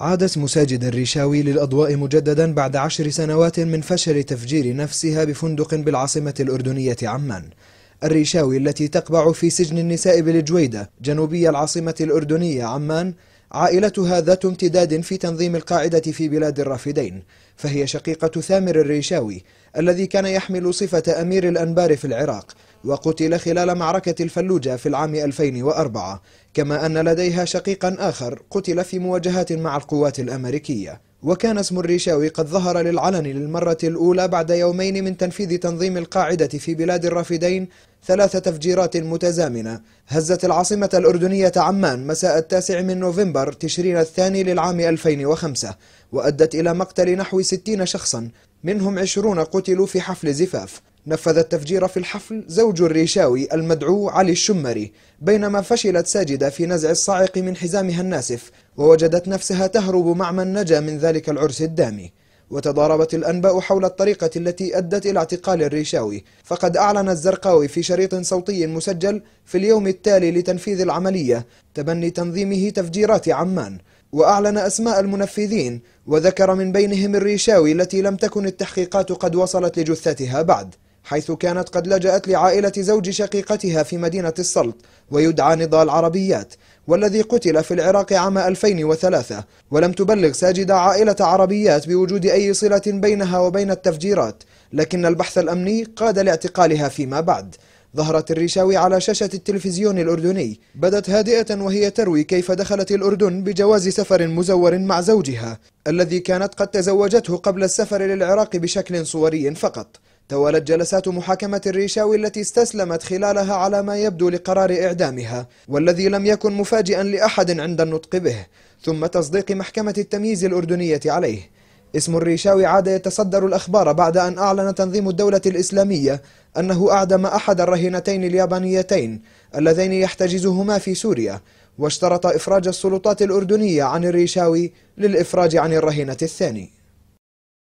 عادت مساجد الريشاوي للأضواء مجددا بعد عشر سنوات من فشل تفجير نفسها بفندق بالعاصمة الأردنية عمان الريشاوي التي تقبع في سجن النساء بالجويدة جنوبي العاصمة الأردنية عمان عائلتها ذات امتداد في تنظيم القاعدة في بلاد الرافدين فهي شقيقة ثامر الريشاوي الذي كان يحمل صفة أمير الأنبار في العراق وقتل خلال معركة الفلوجة في العام 2004 كما أن لديها شقيقا آخر قتل في مواجهات مع القوات الأمريكية وكان اسم الريشاوي قد ظهر للعلن للمرة الأولى بعد يومين من تنفيذ تنظيم القاعدة في بلاد الرافدين ثلاث تفجيرات متزامنة هزت العاصمة الأردنية عمان مساء التاسع من نوفمبر تشرين الثاني للعام 2005 وأدت إلى مقتل نحو 60 شخصا منهم 20 قتلوا في حفل زفاف نفذ التفجير في الحفل زوج الريشاوي المدعو علي الشمري بينما فشلت ساجدة في نزع الصاعق من حزامها الناسف ووجدت نفسها تهرب مع من نجا من ذلك العرس الدامي وتضاربت الأنباء حول الطريقة التي أدت إلى اعتقال الريشاوي فقد أعلن الزرقاوي في شريط صوتي مسجل في اليوم التالي لتنفيذ العملية تبني تنظيمه تفجيرات عمان وأعلن أسماء المنفذين وذكر من بينهم الريشاوي التي لم تكن التحقيقات قد وصلت لجثتها بعد حيث كانت قد لجأت لعائلة زوج شقيقتها في مدينة السلط ويدعى نضال عربيات والذي قتل في العراق عام 2003 ولم تبلغ ساجد عائلة عربيات بوجود أي صلة بينها وبين التفجيرات لكن البحث الأمني قاد لاعتقالها فيما بعد ظهرت الريشاوي على شاشة التلفزيون الأردني بدت هادئة وهي تروي كيف دخلت الأردن بجواز سفر مزور مع زوجها الذي كانت قد تزوجته قبل السفر للعراق بشكل صوري فقط توالت جلسات محاكمة الريشاوي التي استسلمت خلالها على ما يبدو لقرار إعدامها والذي لم يكن مفاجئا لأحد عند النطق به ثم تصديق محكمة التمييز الأردنية عليه اسم الريشاوي عاد يتصدر الأخبار بعد أن أعلن تنظيم الدولة الإسلامية أنه أعدم أحد الرهينتين اليابانيتين اللذين يحتجزهما في سوريا واشترط إفراج السلطات الأردنية عن الريشاوي للإفراج عن الرهينة الثاني